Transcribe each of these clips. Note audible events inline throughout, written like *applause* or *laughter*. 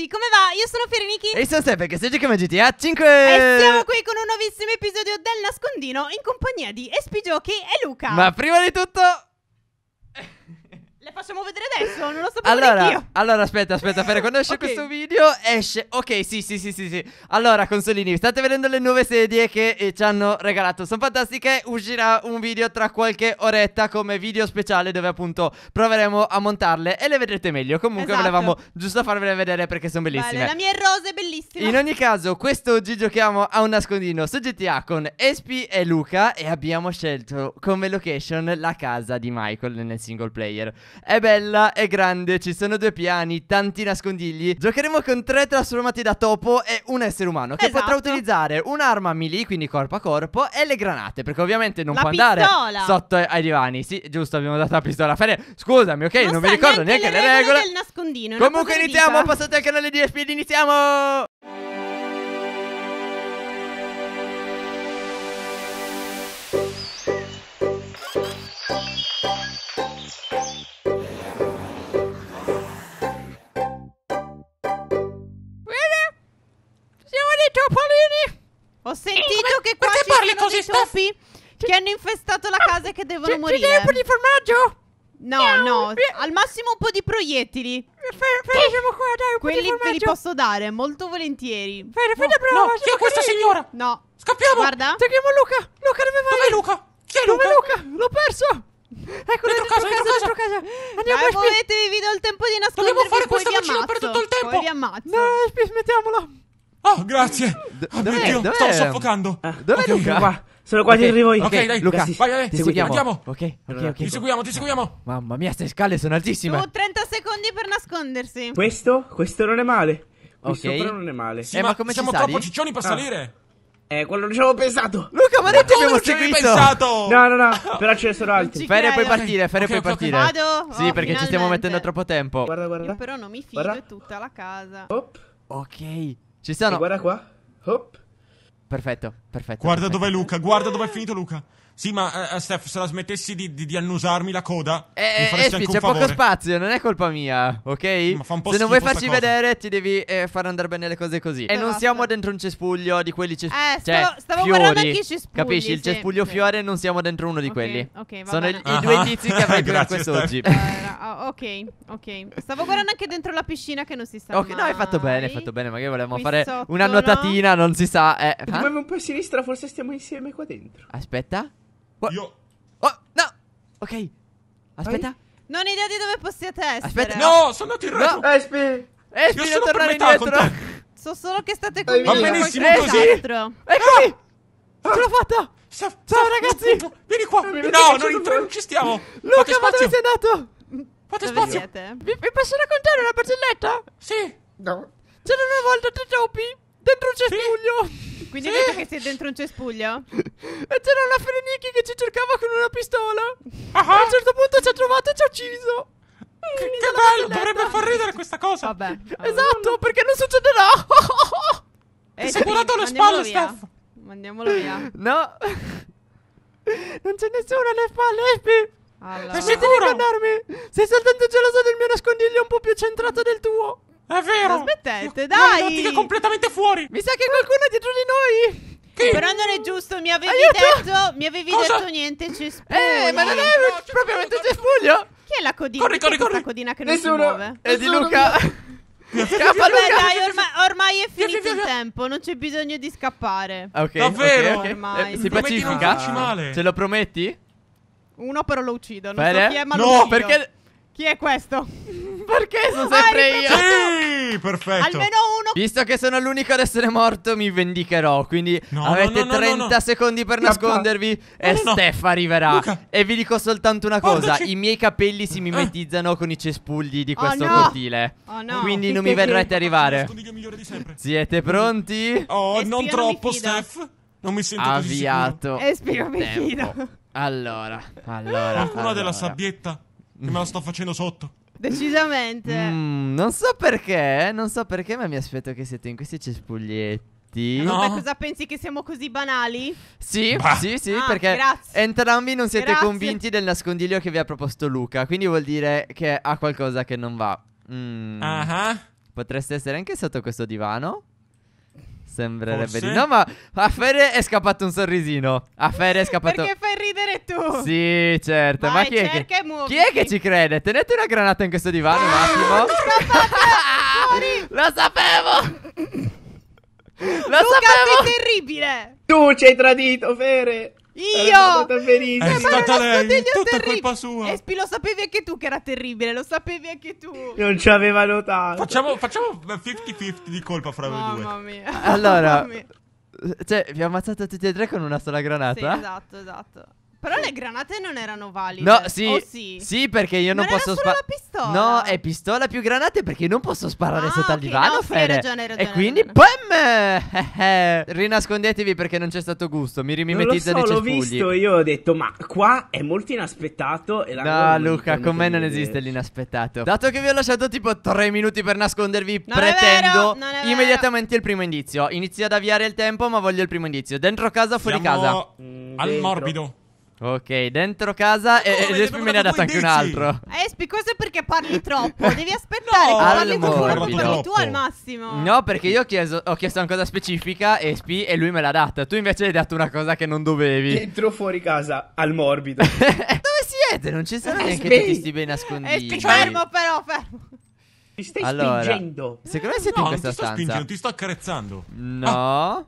ragazzi, come va? Io sono Fereniki E sono Steph, che stai giocando a GTA 5 E siamo qui con un nuovissimo episodio del nascondino in compagnia di Espigiochi e Luca Ma prima di tutto le facciamo vedere adesso, non lo sapevo allora, allora, aspetta, aspetta, Fere, quando esce *laughs* okay. questo video esce... Ok, sì, sì, sì, sì, sì. Allora, consolini, state vedendo le nuove sedie che eh, ci hanno regalato. Sono fantastiche, uscirà un video tra qualche oretta come video speciale dove appunto proveremo a montarle e le vedrete meglio. Comunque esatto. volevamo giusto farvele vedere perché sono bellissime. Vale, la mia rosa è bellissima. In ogni caso, questo oggi giochiamo a un nascondino su GTA con Espi e Luca e abbiamo scelto come location la casa di Michael nel single player. È bella, è grande, ci sono due piani, tanti nascondigli. Giocheremo con tre trasformati da topo e un essere umano che esatto. potrà utilizzare un'arma melee, quindi corpo a corpo, e le granate, perché ovviamente non la può pistola. andare sotto ai divani. Sì, giusto, abbiamo dato la pistola. Fede, scusami, ok, non, non mi ricordo neanche, neanche le regole. regole. Comunque iniziamo, passate al canale di e iniziamo! topolini! Ho sentito come, eh, che qua ci parli sono così topi cioè, che hanno infestato la casa e che devono c cioè, morire. Ci un po' di formaggio? No, no, no, al massimo un po' di proiettili. Eh, Fermo eh, diciamo qua, dai, un Quelli po' ve li posso dare, molto volentieri. Fede, fede, no, brava. No, cioè, chi è questa signora? No. Scappiamo. Guarda. Ti chiamo Luca. Luca, dove vai? Dov'è Luca? Chi è Luca? Dov'è Luca? L'ho perso. Ecco, dentro, dentro casa, dentro casa. Dentro casa. Andiamo dai, muovetevi, vi do il tempo di nascondervi. Dobbiamo fare questa vicina per tutto il tempo. Poi vi ammazzo. No, smettiamola. Oh, grazie. D- oh, dov'è, mio Dio, sto soffocando. Ah, dov'è okay, Luca? Qua. Sono quasi okay. arrivo io. Ok, dai, Luca, sì. vai, vai, ti seguiamo. seguiamo. Okay, ok, ok. Ti seguiamo, ti seguiamo. Mamma mia, queste scale sono altissime. Ho 30 secondi per nascondersi. Questo? Questo non è male. Questo okay. però non è male. Sì, eh, ma, ma come siamo troppo ciccioni per ah. salire. Eh, quello non ci avevo pensato. Luca, ma, ma ti abbiamo seguito. pensato. No, no, no. *laughs* Però ce ne sono altri. Fere, puoi partire. Fere, okay, puoi partire. Vado. Oh, sì, perché ci stiamo mettendo troppo tempo. Guarda, guarda. Io però non mi fido. È tutta la casa. Ok. Ci sono. E guarda qua. Hop. Perfetto, perfetto. Guarda perfetto. dov'è Luca, guarda dov'è finito Luca. Sì, ma eh, eh, Steph, se la smettessi di, di, di annusarmi la coda, eh, mi faresti espi, eh, anche c'è poco spazio, non è colpa mia, ok? Ma fa un po' se non vuoi farci vedere, ti devi eh, far andare bene le cose così. Esatto. E non siamo dentro un cespuglio di quelli cespuglio. Eh, cioè, stavo, fiori, guardando anche i cespugli. Capisci? Il cespuglio sì. fiore, non siamo dentro uno di okay, quelli. Ok, va Sono bene. i, i ah, due indizi che avrei per quest'oggi. Allora, oh, ok, ok. Stavo guardando anche dentro la piscina che non si sa. Ok, mai. no, hai fatto bene, hai fatto bene. Magari volevamo fare una nuotatina, non si sa. Eh, Muove eh? un po' a sinistra, forse stiamo insieme qua dentro. Aspetta. What? Io. Oh, no! Ok, aspetta. Vai? Non ho idea di dove possiate essere. Aspetta, no, sono andato in retro. No. Espi, Espi, Io sono tornare indietro. So solo che state con me. Va benissimo così. Dentro. Eccomi. Ah. Ce l'ho fatta. Ciao ragazzi. vieni qua. No, no non, entra, non ci stiamo. Luca, ma dove sei andato? Fate dove spazio. Siete? Vi, vi posso raccontare una barzelletta? Sì. No. C'era una volta tre topi dentro un cespuglio. Sì. Quindi hai detto che sei dentro un cespuglio? E c'era una Frenichi che ci cercava con una pistola. Uh-huh. A un certo punto ci ha trovato e ci ha ucciso. Che, mm, che bello, dovrebbe far ridere questa cosa. Vabbè. Esatto, perché non succederà. Eh, Ti sei curato le spalle, Steph. Mandiamolo via. No. Non c'è nessuno alle spalle, Espi. Allora. Sei sicuro? Sei soltanto geloso del mio nascondiglio un po' più centrato del tuo. È vero! smettete, dai! L'ottica è completamente fuori! Mi sa che qualcuno è dietro di noi! Che? Però non è giusto, mi avevi Aiuto! detto, mi avevi Cosa? detto niente cespuglio. Eh, ma non è no, propriamente cespuglio. Chi è la codina? Corri, corri, corri. codina che Nessuno. non si muove? È di Luca. *laughs* Scappa Luca. Beh, dai, ormai, ormai è finito via, via, via. il tempo, non c'è bisogno di scappare. Ok. Davvero? Okay, okay. Eh, si pacifica? Ce lo prometti? Uno però lo uccido, non Bene. so chi è, ma no, lo uccido. No, perché chi è questo? *laughs* Perché sono sempre io? Sì, perfetto. Almeno uno. Visto che sono l'unico ad essere morto, mi vendicherò. Quindi no, avete no, no, 30 secondi per nascondervi. e Steph arriverà. Luca. E vi dico soltanto una cosa: Portaci. i miei capelli si eh. mimetizzano con i cespugli di oh, questo oh, cortile. Oh, Quindi non mi vedrete arrivare. Siete pronti? Oh, non troppo, Steph. Non mi sento Avviato. così Avviato. Espiro mi fido. Allora, allora. Qualcuno allora. della sabbietta. Che me lo sto facendo sotto. Decisamente. Mm, non so perché, non so perché, ma mi aspetto che siete in questi cespuglietti. Eh, no. Ma cosa pensi che siamo così banali? Sì, bah. sì, sì, ah, perché grazie. entrambi non siete grazie. convinti del nascondiglio che vi ha proposto Luca, quindi vuol dire che ha qualcosa che non va. Mm. Uh-huh. Potreste essere anche sotto questo divano? Sembrerebbe Forse. di no, ma a Fere è scappato un sorrisino. A Fere è *laughs* scappato. Perché Fere tu. Sì, certo. Vai, ma chi è, che, chi è, che, ci crede? Tenete una granata in questo divano un attimo. Ah, *laughs* lo sapevo. Lo Luca, sapevo. sei terribile. Tu ci hai tradito, Fere. Io! È eh, stata lei, tutta terrib- colpa sua. Espi, eh, lo sapevi anche tu che era terribile, lo sapevi anche tu. Non ci aveva notato. Facciamo, facciamo 50-50 di colpa fra Mamma voi due. Mamma mia. Allora, Mamma mia. cioè, vi ho ammazzato tutti e tre con una sola granata? Sì, esatto, esatto. Però le granate non erano valide. No, sì. Oh, sì. sì. perché io non Ma posso sparare. No, è pistola più granate perché io non posso sparare ah, sotto al divano, no, Fede. Sì, ragione, ragione, e quindi PAM! *laughs* Eh, rinascondetevi perché non c'è stato gusto. Mi rimimetizzano i cespugli. l'ho visto, io ho detto "Ma qua è molto inaspettato e No, Luca, con me non esiste l'inaspettato. Dato che vi ho lasciato tipo tre minuti per nascondervi, non pretendo immediatamente il primo indizio. Inizio ad avviare il tempo, ma voglio il primo indizio. Dentro casa o fuori Siamo casa? Al morbido. Ok, dentro casa e Espi me ne ha dato anche un altro. Eh, Espi, questo è perché parli troppo. *laughs* Devi aspettare no, che parli qualcuno, poi parli tu al massimo. No, perché io ho chiesto, ho chiesto una cosa specifica, Espi, e lui me l'ha data. Tu invece hai dato una cosa che non dovevi. Dentro fuori casa, al morbido. *laughs* Dove siete? Non ci sono eh, neanche tutti questi ben nasconditi. Espi, fermo però, fermo. Ti stai allora, spingendo. Secondo me siete no, in questa stanza. No, non ti sto spingendo, ti sto accarezzando. No. Ah.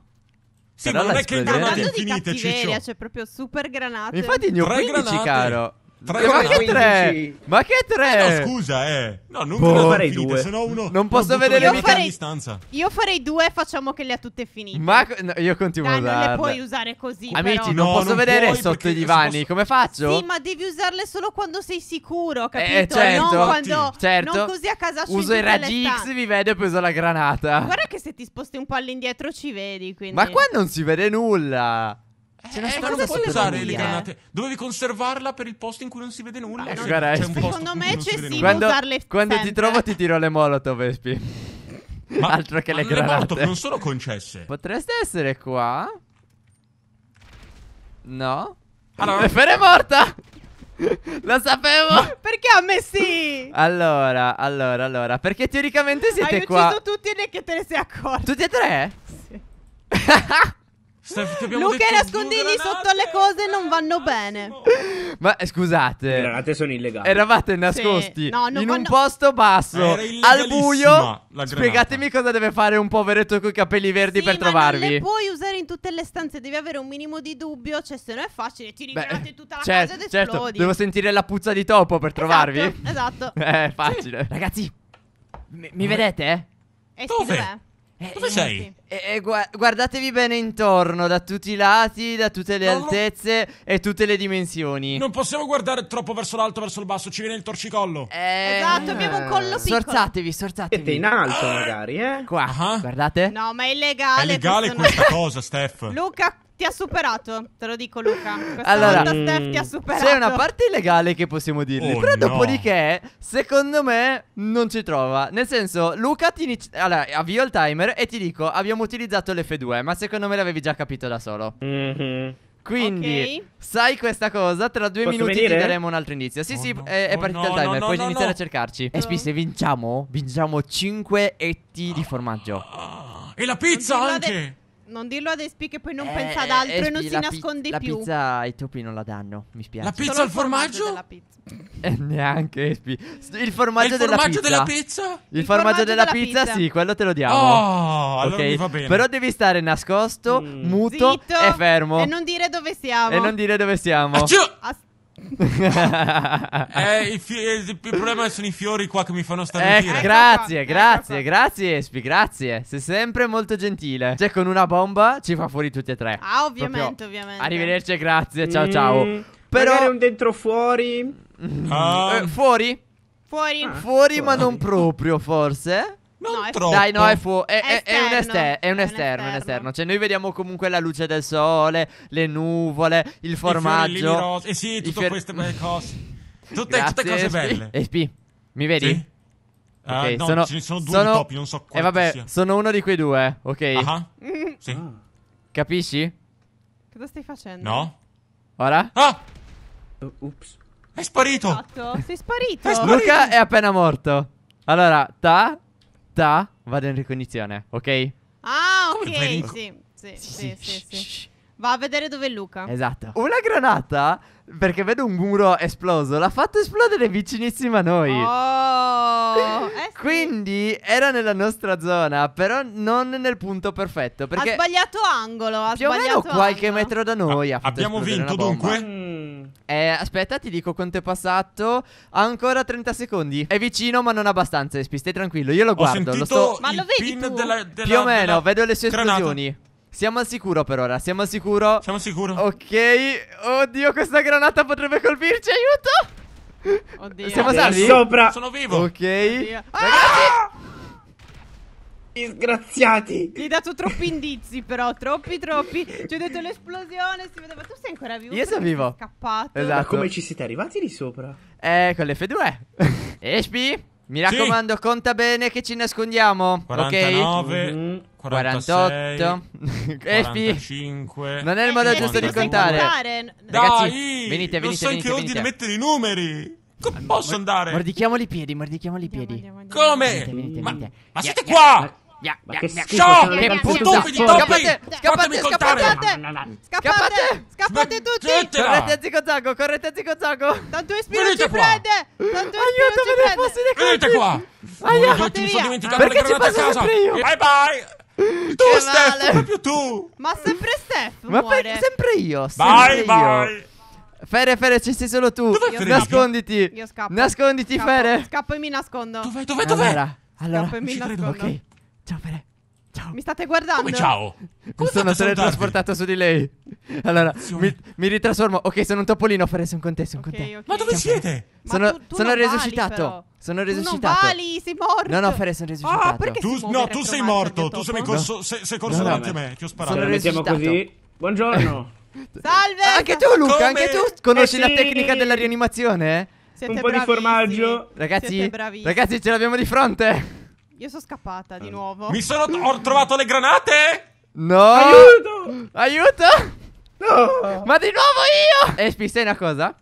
Sì, Però ma non è che in granate infinite, Ciccio. C'è cioè, proprio super granate. Infatti, ne ho 15, caro. Tre ma, che tre? ma che tre? Eh no, scusa, eh. No, non boh. farei due. Se no uno non posso vedere mica farei... distanza. Io farei due, facciamo che le ha tutte finite. Ma no, io continuo Dai, a usarle. Non le puoi usare così. Amici, non posso non vedere sotto i divani. Posso... Come faccio? Sì, ma devi usarle solo quando sei sicuro, eh, capito? Eh, certo. Non quando. Certo. Non così a casa sua. Uso i raggi X, vi vedo e poi uso la granata. Guarda che se ti sposti un po' all'indietro ci vedi. Quindi... Ma qua non si vede nulla. Eh, eh, non puoi usare le granate. Eh. Dovevi conservarla per il posto in cui non si vede nulla. Ah, no, guarda, secondo me è eccessivo quando, usarle Quando ti trovo ti tiro le molotov, Espi. Ma, *laughs* Altro che ma le granate. Le molotov non sono concesse. Potreste essere qua? No? Allora... Eh, Fere è morta! Lo sapevo! Ma perché a me sì? Allora, allora, allora. Perché teoricamente siete Hai qua. Hai ucciso tutti e neanche te ne sei accorto. Tutti e tre? Sì. *laughs* Luca e nascondigli sotto le cose non vanno bene. Ma eh, scusate, le sono illegali. Eravate nascosti sì. no, in vanno... un posto basso, al buio. Spiegatemi cosa deve fare un poveretto con i capelli verdi sì, per trovarvi. Non le puoi usare in tutte le stanze, devi avere un minimo di dubbio. Cioè, se no è facile, ti rivelate tutta la certo, casa ed certo. esplodi. Devo sentire la puzza di topo per trovarvi. Esatto. esatto. è *laughs* eh, facile. Sì. Ragazzi, mi, mi vedete? Eh? eh Dove? Dov'è? Eh, Dove sei? E, eh, e eh, guardatevi bene intorno, da tutti i lati, da tutte le No, altezze e tutte le dimensioni. Non possiamo guardare troppo verso l'alto, verso il basso, ci viene il torcicollo. Eh, Esatto, abbiamo un collo piccolo. sforzatevi. Siete in alto magari, eh? Qua, Ah. guardate. No, ma è illegale. È legale questa cosa, Steph. Luca, ti ha superato, te lo dico Luca. Questa allora, volta Steph ti ha mm. superato. C'è una parte illegale che possiamo dirgli, oh, però no. dopodiché, secondo me, non ci trova. Nel senso, Luca ti inizi- Allora, avvio il timer e ti dico, abbiamo utilizzato l'F2, ma secondo me l'avevi già capito da solo. Mm-hmm. Quindi, okay. sai questa cosa, tra due Posso minuti venire? ti daremo un altro inizio. Sì, oh sì, no, è, è, partito oh il timer, no, puoi iniziare a cercarci. Eh. E Espi, se vinciamo, vinciamo 5 etti di formaggio. E la pizza anche! non dirlo ad Espi che poi non eh, pensa ad eh, altro Espi, e non si nasconde pi- più. La pizza ai topi non la danno, mi spiace. La pizza al formaggio? pizza. eh, neanche Espi. Il formaggio, il della, formaggio pizza. della pizza? Il, il formaggio, della, della pizza, pizza, sì, quello te lo diamo. Oh, okay. mi va bene. Però devi stare nascosto, mm. muto Zitto, e fermo. E non dire dove siamo. E non dire dove siamo. Acciù! *laughs* eh, fi- eh, il, problema sono i fiori qua che mi fanno stare eh, in ecco, eh, grazie, eh, grazie, grazie, ecco. grazie, Espi, grazie. Sei sempre molto gentile. Cioè, con una bomba ci fa fuori tutti e tre. Ah, ovviamente, Proprio. ovviamente. Arrivederci, grazie. Ciao, mm, ciao. Però. un dentro fuori. Uh. Eh, ah. fuori? Fuori. Ah, fuori, fuori, ma non proprio, forse. Non no, troppo. Dai, no, è, fu- è, è, è, un ester- è, un esterno. È un esterno. Cioè, noi vediamo comunque la luce del sole, le nuvole, il formaggio. E eh sì, tutte fior- queste belle *laughs* cose. Tutte, Grazie, tutte cose belle. SP, SP. mi vedi? Sì. Okay, uh, no, sono, ce ne sono due sono... topi, non so quanti E eh, vabbè, sia. sono uno di quei due, ok? uh-huh. sì. Ah. Capisci? Cosa stai facendo? No. Ora? Ah! Uh, ups. È sparito! Esatto, è sparito! Luca è appena morto. Allora, ta città vada in ricognizione, ok? Ah, ok, sì, sì, sì, sì, sì. Va a vedere dove è Luca. Esatto. Una granata, perché vedo un muro esploso, l'ha fatto esplodere vicinissima a noi. Oh, eh sì. Quindi era nella nostra zona, però non nel punto perfetto. Perché ha sbagliato angolo. Ha più sbagliato o meno qualche angolo. metro da noi. Ah, abbiamo vinto dunque. Mm, eh, aspetta, ti dico quanto è passato. Ancora 30 secondi. È vicino, ma non abbastanza, Espi. Stai tranquillo, io lo guardo. Ho lo sto... Ma lo vedi tu? Della, della, Più o meno, vedo le sue granata. Siamo al sicuro per ora, siamo al sicuro. Siamo al sicuro. Ok, oddio, questa granata potrebbe colpirci, aiuto! Oddio. Siamo salvi? Sopra. Sono vivo. Ok. Oddio. Ragazzi, ah! Disgraziati! Gli hai dato troppi indizi, però, troppi, troppi. Ci ho detto l'esplosione, si vedeva. Tu sei ancora vivo? Io sono vivo. Scappato. Esatto. Ma come ci siete arrivati lì sopra? Eh, con l'F2. *laughs* Espi? Mi raccomando, sì. conta bene che ci nascondiamo. 49, ok? mm 48, 45. non è il eh, modo eh, giusto di contare. contare. Ragazzi, venite, venite. Non so venite, in che ordine mettere i numeri. Come posso andare? Mordichiamo i piedi, mordichiamo i piedi. Andiamo, andiamo, andiamo, Come? Venite, venite, ma, venite. ma siete yeah, qua? Yeah via, via, che via. Schifo, Ciao, che stupidi topi! Scappate, scappate, scappate! Scappate, scappate tutti! Correte a zigozago, correte a zigozago! Tanto Espino ci prende! Tanto Aiuto, me ne posso dei Venite qua! Aiuto, mi sono dimenticato le granate a casa! Bye bye! Tu, che Steph, male. proprio tu! Ma sempre Steph Ma muore. sempre io, sempre vai Bye. Fere, Fere, ci sei solo tu. Dov'è Nasconditi. Io scappo. Nasconditi, scappo. Fere. Scappo e mi nascondo. Dov'è, dov'è, dov'è? Allora, allora, scappo e mi nascondo. Ok. Ciao Pere. Ciao. Mi state guardando? Come ciao? Come mi sono teletrasportato su di lei. Allora, mi, mi, ritrasformo. Ok, sono un topolino, Fere, sono con te, sono okay, con te. Okay, Ma dove ciao, siete? Sono, tu, tu sono resuscitato. Vali, sono resuscitato. Tu non vali, sei morto. No, no, Fere, sono ah, resuscitato. Oh, tu, si no, tu sei morto. Tu sei, corso, no. sei, sei corso no, davanti a me. Ti ho sparato. Sono resuscitato. così. Buongiorno. *laughs* Salve. Anche tu, Luca, Come? anche tu conosci eh sì. la tecnica della rianimazione? Eh? Siete un po' bravissimi. di formaggio. Ragazzi, ragazzi, ce l'abbiamo di fronte. Io sono scappata di eh. nuovo. Mi sono. ho trovato le granate! No! Aiuto! Aiuto! No! Ma di nuovo io! Espi, sai una cosa?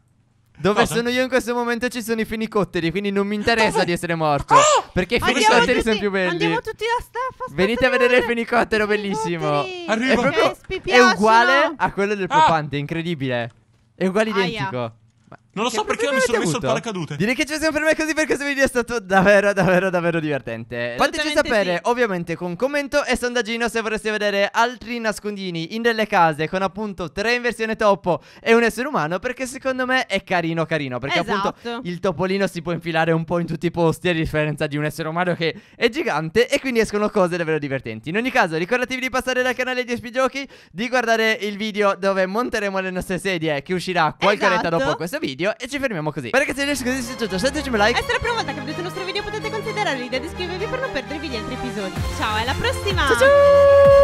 Dove Cosa? sono io in questo momento ci sono i fenicotteri, quindi non mi interessa Dove? di essere morto. Oh! Perché i fenicotteri sono più belli. Andiamo tutti da staff. Venite a vedere il fenicottero, bellissimo. Arriva. È, proprio, è uguale a quello del ah. propante, incredibile. È uguale identico. Aia. Non lo so perché non mi sono messo avuto? il paracadute. Direi che ci siamo fermati così perché questo video è stato davvero, davvero, davvero divertente. Fateci sapere, sì. ovviamente, con commento e sondaggino se vorreste vedere altri nascondini in delle case con appunto tre in versione topo e un essere umano. Perché secondo me è carino, carino. Perché esatto. appunto il topolino si può infilare un po' in tutti i posti, a differenza di un essere umano che è gigante. E quindi escono cose davvero divertenti. In ogni caso, ricordatevi di passare dal canale di SP Giochi, di guardare il video dove monteremo le nostre sedie che uscirà qualche esatto. oretta dopo esatto. questo video video e ci fermiamo così. Ma ragazzi, adesso così se tutto, un like. E se è la prima volta che vedete il nostro video potete considerare l'idea di iscrivervi per non perdervi gli altri episodi. Ciao, alla prossima! Ciao! ciao!